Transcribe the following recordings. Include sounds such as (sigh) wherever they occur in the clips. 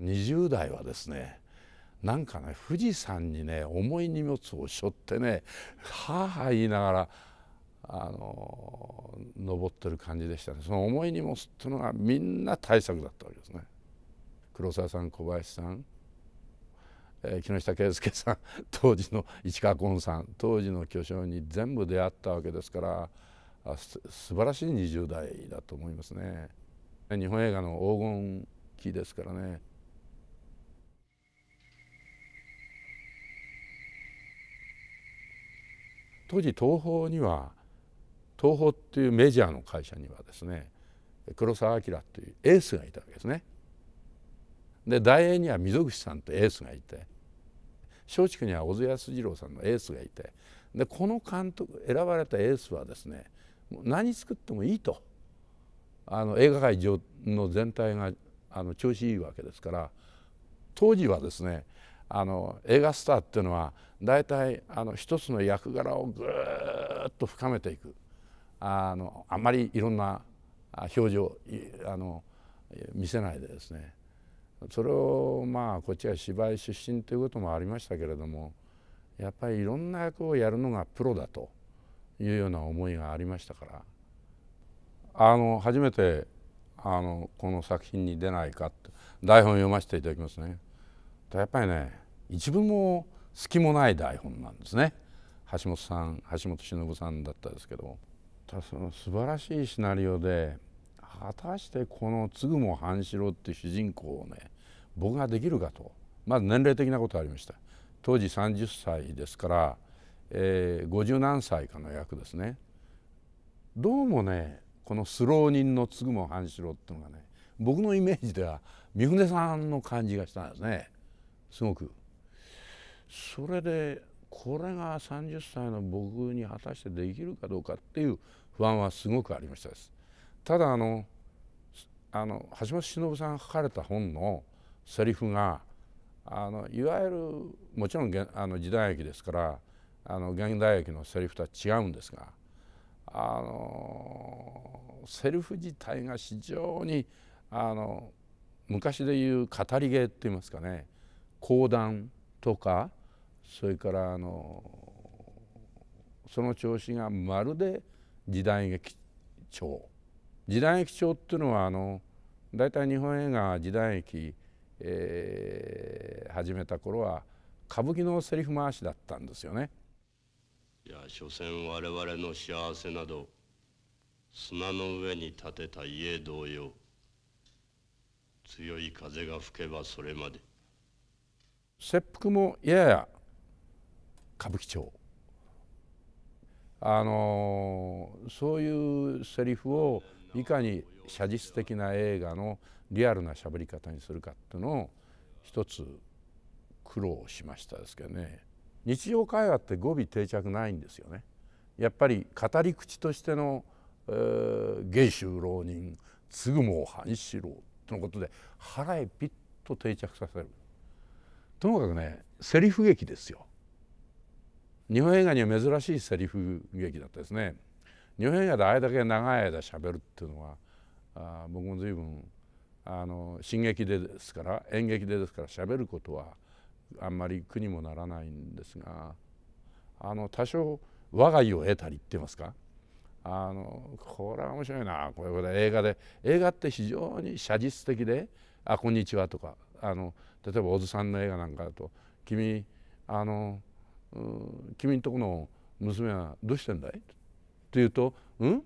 20代はですねなんかね富士山にね重い荷物を背負ってねはあはあ言いながらあの登ってる感じでしたねその重い荷物っていうのがみんな対策だったわけですね黒沢さん小林さん、えー、木下圭介さん (laughs) 当時の市川崑さん当時の巨匠に全部出会ったわけですからあす素晴らしい20代だと思いますね日本映画の黄金期ですからね当時東宝には東宝っていうメジャーの会社にはですね黒澤明っていうエースがいたわけですね。で大英には溝口さんとエースがいて松竹には小津安二郎さんのエースがいてでこの監督選ばれたエースはですね何作ってもいいとあの映画界の全体があの調子いいわけですから当時はですねあの映画スターっていうのは大体あの一つの役柄をぐっと深めていくあのあんまりいろんな表情あの見せないでですねそれをまあこっちは芝居出身ということもありましたけれどもやっぱりいろんな役をやるのがプロだというような思いがありましたからあの初めてあのこの作品に出ないかって台本読ませていただきますね。やっぱりね一文も隙もない台本なんですね橋本さん橋本忍さんだったですけどただその素晴らしいシナリオで果たしてこの嗣も半四郎って主人公をね僕ができるかとまず年齢的なことありました当時30歳ですからえー、50何歳かの役ですねどうもねこのスロー人の嗣も半四郎っていうのがね僕のイメージでは三船さんの感じがしたんですね。すごくそれでこれが30歳の僕に果たしてできるかどうかっていう不安はすごくありましたですただあのあの橋本忍さんが書かれた本のセリフがあのいわゆるもちろんあの時代劇ですからあの現代劇のセリフとは違うんですがあのセリフ自体が非常にあの昔でいう語り芸って言いますかね講談とかそれからあのその調子がまるで時代劇調時代劇調っていうのはあの大体日本映画時代劇、えー、始めた頃は歌舞伎のセリフ回しだったんですよね。いや所詮我々の幸せなど砂の上に建てた家同様強い風が吹けばそれまで切腹もやや歌舞伎町あのそういうセリフをいかに写実的な映画のリアルな喋り方にするかっていうのを一つ苦労しましたですけどね日常会話って語尾定着ないんですよねやっぱり語り口としての「えー、芸州浪人継ぐも半四郎」とのことで腹へピッと定着させるともかくねセリフ劇ですよ日本映画には珍しいセリフ劇だったですね日本映画であれだけ長い間しゃべるっていうのはあ僕も随分あの進撃でですから演劇でですからしゃべることはあんまり苦にもならないんですがあの多少我が意を得たりっていますかあのこれは面白いなこれ映画で映画って非常に写実的で「あこんにちは」とかあの例えば小津さんの映画なんかだと「君あの君んとこの娘はどうしてんだい?」って言うと「うん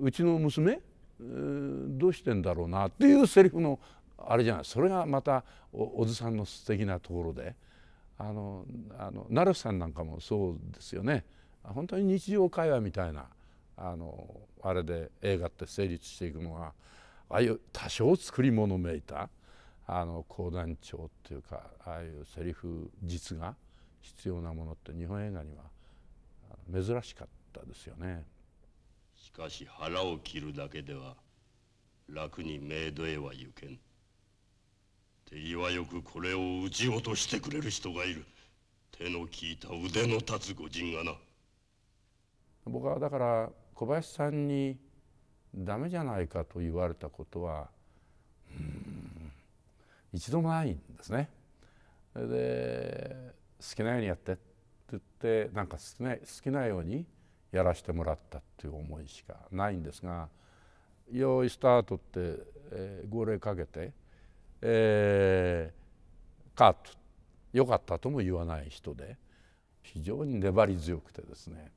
うちの娘どうしてんだろうな」っていうセリフのあれじゃないそれがまた小津さんの素敵なところであのあの成瀬さんなんかもそうですよね本当に日常会話みたいなあのあれで映画って成立していくのはああいう多少作り物めいたあの講談帳っていうかああいうセリフ実が必要なものって日本映画には珍しかったですよねしかし腹を切るだけでは楽にメイドへは行けん手際よくこれを撃ち落としてくれる人がいる手の利いた腕の立つ御人がな僕はだから小林さんにダメじゃないかと言われたことは一度もないんですね。で好きなようにやってって言ってなんか好きな好きなようにやらせてもらったっていう思いしかないんですが「用意スタート」って、えー、号令かけて「えー、カット」「よかった」とも言わない人で非常に粘り強くてですね、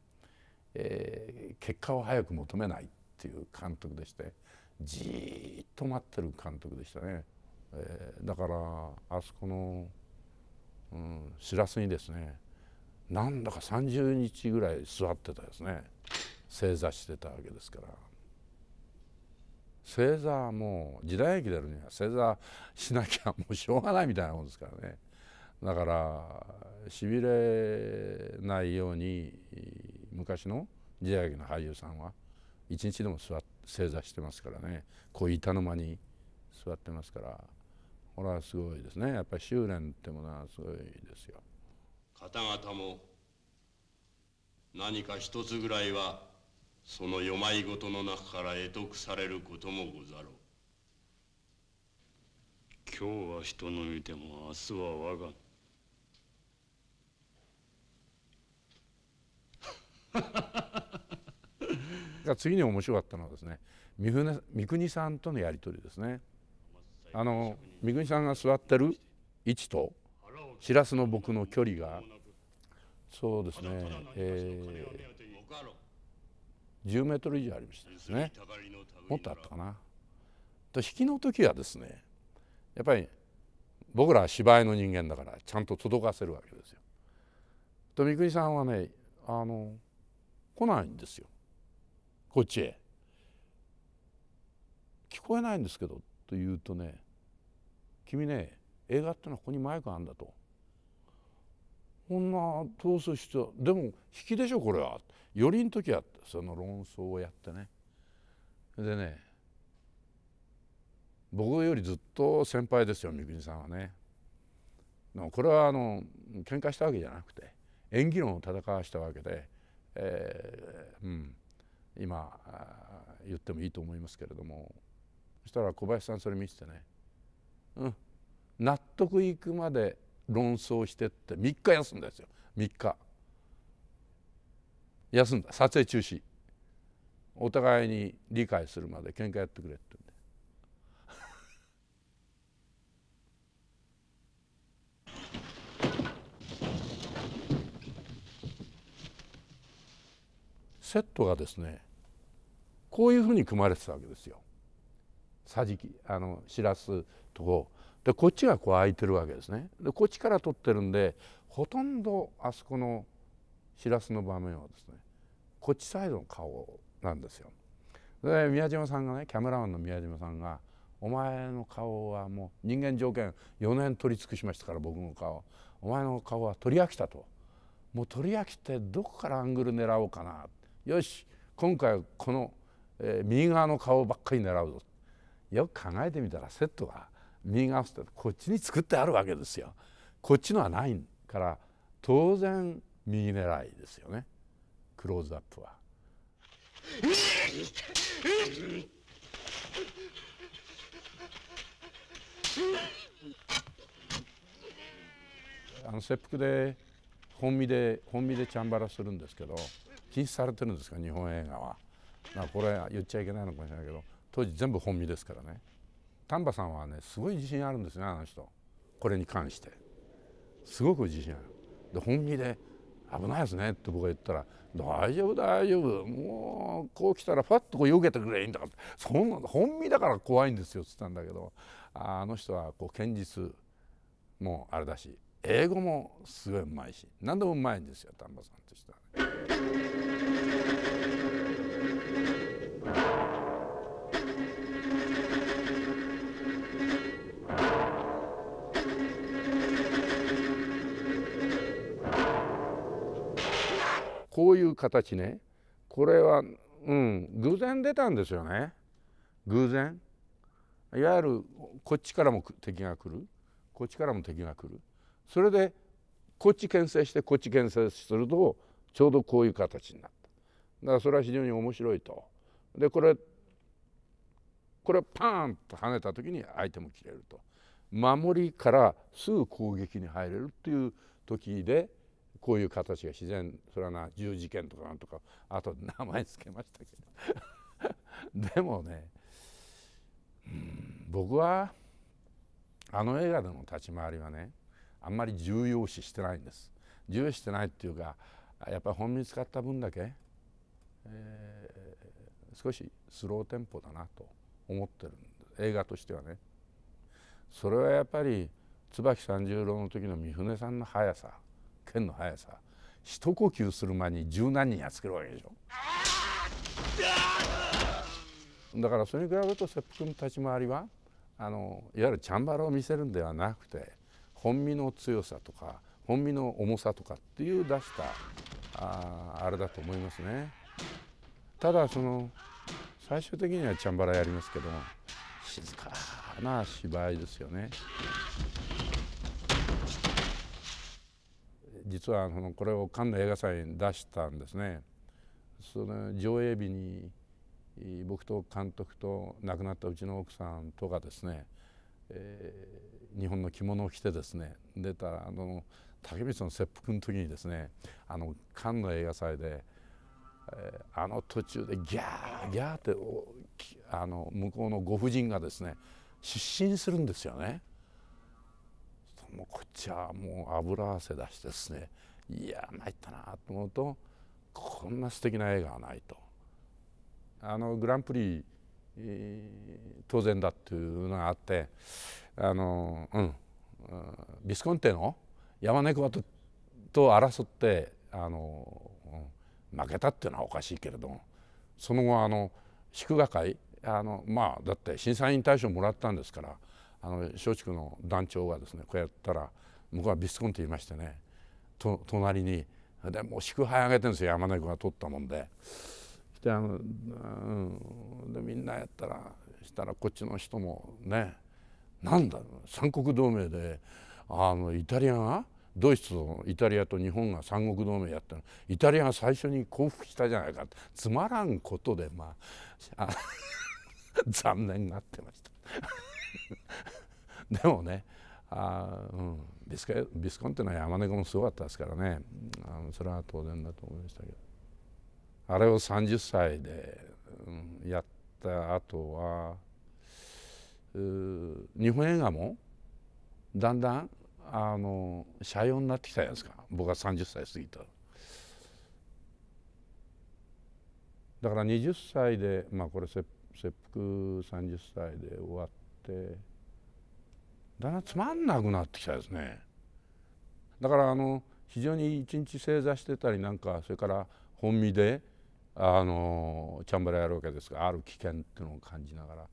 えー、結果を早く求めないっていう監督でしてじっと待ってる監督でしたね。えー、だからあそこの、うん、しらすにですねなんだか30日ぐらい座ってたですね正座してたわけですから正座はもう時代劇であるには正座しなきゃもうしょうがないみたいなもんですからねだからしびれないように昔の時代劇の俳優さんは一日でも座正座してますからねこう板の間に座ってますから。これはすごいですねやっぱり修練ってものはすごいですよ方々も何か一つぐらいはその世まいごとの中から得得されることもござろう今日は人の見ても明日は我が (laughs) 次に面白かったのはですね三船三國さんとのやり取りですね。あの三國さんが座ってる位置としらすの僕の距離がそうですね、えー、10メートル以上ありましたですねもっとあったかなと引きの時はですねやっぱり僕らは芝居の人間だからちゃんと届かせるわけですよ。と三國さんはねあの来ないんですよこっちへ。聞こえないんですけどと言うとね君ね映画ってのはここにマイクあんだと。こんな通す人でも引きでしょこれは。よりん時はその論争をやってね。でね僕よりずっと先輩ですよ三國さんはね。これはあの喧嘩したわけじゃなくて演技論を戦わしたわけで、えーうん、今言ってもいいと思いますけれどもそしたら小林さんそれ見ててねうん、納得いくまで論争してって3日休んだんですよ3日休んだ撮影中止お互いに理解するまで喧嘩やってくれって。セットがですねこういうふうに組まれてたわけですよ。さじきあのしらすとこでこっちがこう空いてるわけですねでこっちから取ってるんでほとんどあそこのしらすの場面はですねこっちサイドの顔なんですよ。で宮島さんがねキャメラマンの宮島さんが「お前の顔はもう人間条件4年取り尽くしましたから僕の顔お前の顔は取り飽きた」と「もう取り飽きてどこからアングル狙おうかな」よし今回この、えー、右側の顔ばっかり狙うぞ」よく考えてみたらセットが右側ってこっちに作ってあるわけですよ。こっちのはないから当然右狙いですよねクローズアップは。あの切腹で本身で本身でチャンバラするんですけど禁止されてるんですか日本映画は。まあこれ言っちゃいけないのかもしれないけど当時全部本身ですからね丹波さんはねすごい自信あるんですねあの人これに関してすごく自信あるで本身で危ないですねって僕が言ったら「大丈夫大丈夫もうこう来たらファッとこう避けてくれいいんだから」そんな本身だから怖いんですよ」っつったんだけどあの人はこう堅実もうあれだし英語もすごいうまいし何でもうまいんですよ丹波さんとしてはね。こういう形ねこれは、うん、偶然出たんですよね偶然いわゆるこっちからも敵が来るこっちからも敵が来るそれでこっち牽制してこっち牽制するとちょうどこういう形になっただからそれは非常に面白いとでこれこれパーンと跳ねた時に相手も切れると守りからすぐ攻撃に入れるっていう時でこういう形が自然それはな十事件とかなんとかあと名前付けましたけど (laughs) でもね僕はあの映画での立ち回りはねあんまり重要視してないんです重視してないっていうかやっぱり本身使った分だけ、えー、少しスローテンポだなと思ってるんです映画としてはねそれはやっぱり椿三十郎の時の三船さんの速さ剣の速さ一呼吸する間に十何人やっつけるわけでしょ。だからそれに比べると切腹の立ち回りはあのいわゆるチャンバラを見せるんではなくて本身の強さとか本身の重さとかっていう出したああれだと思いますね。ただその最終的にはチャンバラやりますけど静かな芝居ですよね。実はそのこれをカンヌ映画祭に出したんですね。その上映日に僕と監督と亡くなったうちの奥さんとがですね、えー、日本の着物を着てですね出たあの竹光の切腹の時にですねあのカンヌ映画祭で、えー、あの途中でギャーギャーってあの向こうのご婦人がですね失神するんですよね。もうこっちはもう油汗出してですねいや参ったなと思うとこんな素敵な映画はないと。あのグランプリ当然だっていうのがあってあの、うん、ビスコンテの山猫とと争ってあの、うん、負けたっていうのはおかしいけれどもその後あの祝賀会あのまあだって審査員大賞もらったんですからあの松竹の団長がですねこうやったら向こうはビスコンって言いましてねと隣にでもう祝杯あげてるんですよ山根君が取ったもんで。であの、うん、でみんなやったらしたらこっちの人もねなんだ三国同盟であのイタリアがドイツとイタリアと日本が三国同盟やったのイタリアが最初に降伏したじゃないかつまらんことでまあ (laughs) 残念がってました (laughs) でもねあ、うん、ビスビスコンっていうのは山猫もすごかったですからねあのそれは当然だと思いましたけどあれを30歳で、うん、やった後は日本映画もだんだんあの斜陽になってきたじゃないですか僕は30歳過ぎただから20歳でまあこれ切切腹30歳で終わって。ってだんだんつまんなくなってきたですね。だからあの非常に一日正座してたりなんかそれから本身であのチャンバラやるわけですがある危険っていうのを感じなが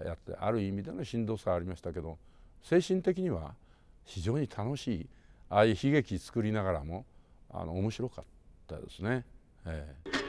らやってある意味でのしんどさはありましたけど精神的には非常に楽しいああいう悲劇作りながらもあの面白かったですね。ええ